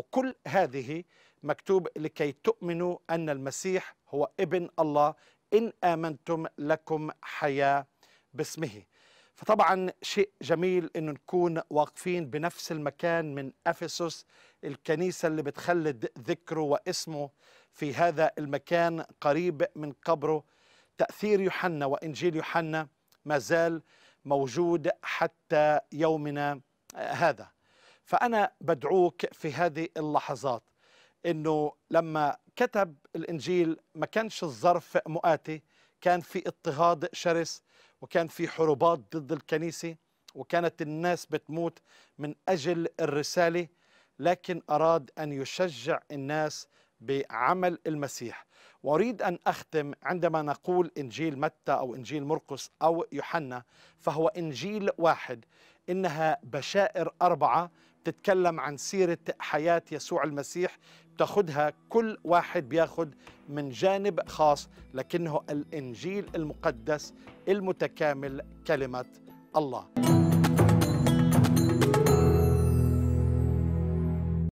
وكل هذه مكتوب لكي تؤمنوا أن المسيح هو ابن الله إن آمنتم لكم حياة باسمه فطبعا شيء جميل أن نكون واقفين بنفس المكان من أفسس الكنيسة اللي بتخلد ذكره واسمه في هذا المكان قريب من قبره تأثير يوحنا وإنجيل يوحنا ما زال موجود حتى يومنا هذا فأنا بدعوك في هذه اللحظات أنه لما كتب الإنجيل ما كانش الظرف مؤاتي كان في اضطهاد شرس وكان في حروبات ضد الكنيسة وكانت الناس بتموت من أجل الرسالة لكن أراد أن يشجع الناس بعمل المسيح وأريد أن أختم عندما نقول إنجيل متى أو إنجيل مرقس أو يوحنا فهو إنجيل واحد إنها بشائر أربعة بتتكلم عن سيرة حياة يسوع المسيح بتاخدها كل واحد بياخد من جانب خاص لكنه الإنجيل المقدس المتكامل كلمة الله